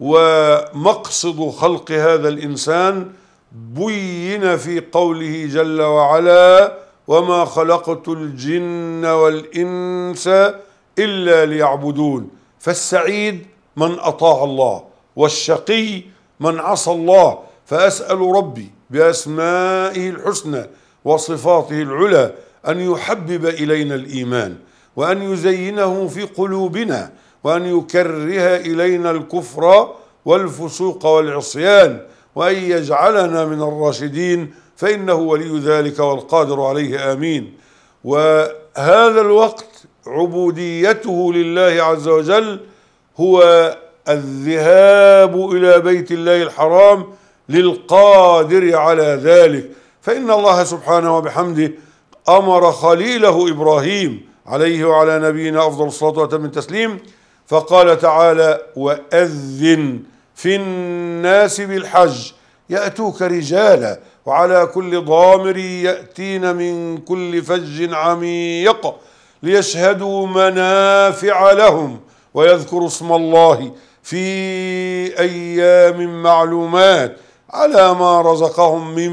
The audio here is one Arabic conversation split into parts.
ومقصد خلق هذا الإنسان بين في قوله جل وعلا وما خلقت الجن والإنس إلا ليعبدون فالسعيد من أطاع الله والشقي من عصى الله فأسأل ربي بأسمائه الحسنى وصفاته العلى أن يحبب إلينا الإيمان وأن يزينه في قلوبنا وأن يكره إلينا الكفر والفسوق والعصيان وأن يجعلنا من الراشدين فإنه ولي ذلك والقادر عليه آمين وهذا الوقت عبوديته لله عز وجل هو الذهاب إلى بيت الله الحرام للقادر على ذلك فإن الله سبحانه وبحمده أمر خليله إبراهيم عليه وعلى نبينا أفضل الصلاة والتسليم فقال تعالى وأذن في الناس بالحج يأتوك رجالا وعلى كل ضامر يأتين من كل فج عميق ليشهدوا منافع لهم ويذكروا اسم الله في أيام معلومات على ما رزقهم من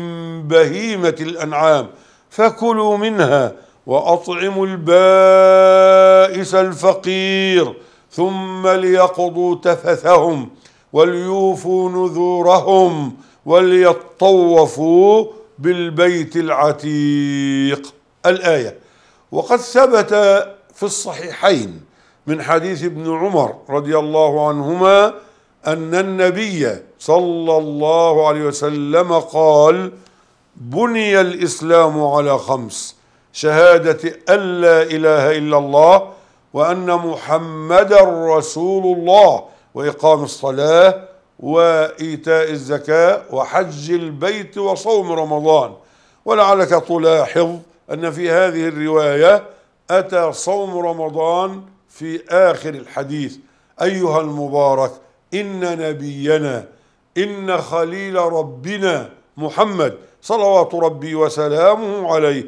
بهيمة الأنعام فكلوا منها وأطعموا البائس الفقير ثم ليقضوا تفثهم وليوفوا نذورهم وليطوفوا بالبيت العتيق الايه وقد ثبت في الصحيحين من حديث ابن عمر رضي الله عنهما ان النبي صلى الله عليه وسلم قال بني الاسلام على خمس شهاده ان لا اله الا الله وأن محمدا رسول الله وإقام الصلاة وإيتاء الزكاة وحج البيت وصوم رمضان ولعلك تلاحظ أن في هذه الرواية أتى صوم رمضان في آخر الحديث أيها المبارك إن نبينا إن خليل ربنا محمد صلوات ربي وسلامه عليه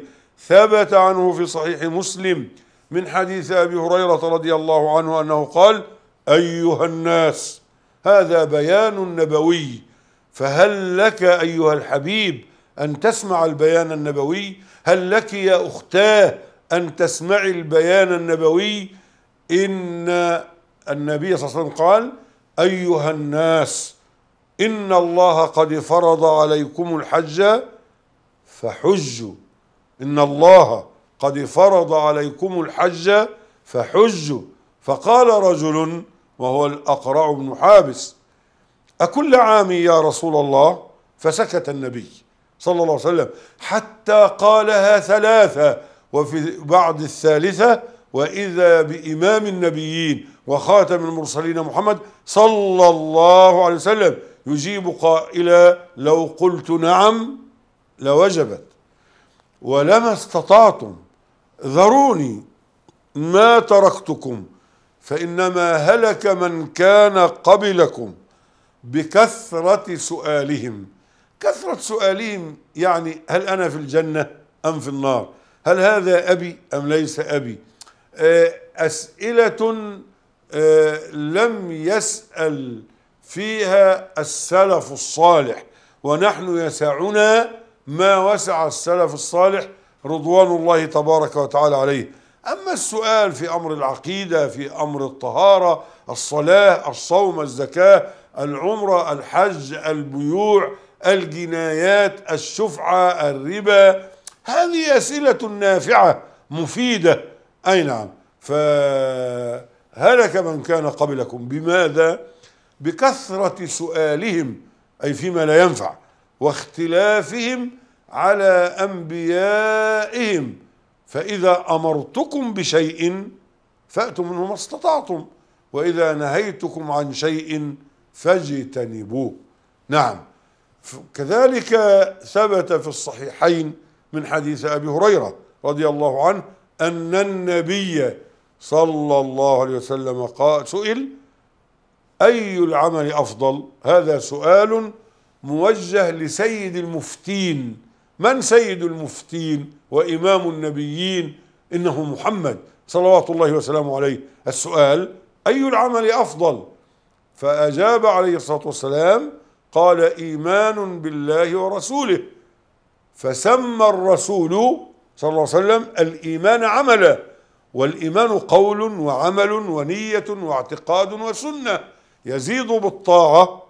ثبت عنه في صحيح مسلم من حديث أبي هريرة رضي الله عنه أنه قال أيها الناس هذا بيان نبوي فهل لك أيها الحبيب أن تسمع البيان النبوي هل لك يا أختاه أن تسمعي البيان النبوي إن النبي صلى الله عليه وسلم قال أيها الناس إن الله قد فرض عليكم الحج فحجوا إن الله قد فرض عليكم الحج فحجوا فقال رجل وهو الأقرع بن حابس أكل عام يا رسول الله فسكت النبي صلى الله عليه وسلم حتى قالها ثلاثة وفي بعد الثالثة وإذا بإمام النبيين وخاتم المرسلين محمد صلى الله عليه وسلم يجيب قائلا لو قلت نعم لوجبت ولما استطعتم ذروني ما تركتكم فإنما هلك من كان قبلكم بكثرة سؤالهم كثرة سؤالهم يعني هل أنا في الجنة أم في النار هل هذا أبي أم ليس أبي آه، أسئلة آه، لم يسأل فيها السلف الصالح ونحن يسعنا ما وسع السلف الصالح رضوان الله تبارك وتعالى عليه أما السؤال في أمر العقيدة في أمر الطهارة الصلاة الصوم الزكاة العمرة الحج البيوع الجنايات الشفعة الربا هذه أسئلة نافعة مفيدة أي نعم فهلك من كان قبلكم بماذا بكثرة سؤالهم أي فيما لا ينفع واختلافهم على أنبيائهم فإذا أمرتكم بشيء فأتوا منه ما استطعتم وإذا نهيتكم عن شيء فاجتنبوه نعم كذلك ثبت في الصحيحين من حديث أبي هريرة رضي الله عنه أن النبي صلى الله عليه وسلم قال سئل أي العمل أفضل هذا سؤال موجه لسيد المفتين من سيد المفتين وإمام النبيين إنه محمد صلوات الله وسلامه عليه السؤال أي العمل أفضل فأجاب عليه الصلاة والسلام قال إيمان بالله ورسوله فسمى الرسول صلى الله عليه وسلم الإيمان عملا والإيمان قول وعمل ونية واعتقاد وسنة يزيد بالطاعة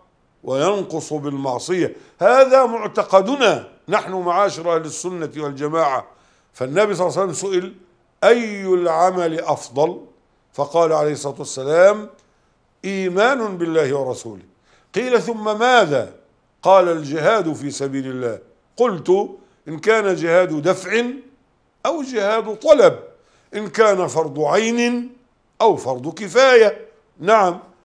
وينقص بالمعصية هذا معتقدنا نحن معاشر أهل السنة والجماعة فالنبي صلى الله عليه وسلم سئل أي العمل أفضل فقال عليه الصلاة والسلام إيمان بالله ورسوله قيل ثم ماذا قال الجهاد في سبيل الله قلت إن كان جهاد دفع أو جهاد طلب إن كان فرض عين أو فرض كفاية نعم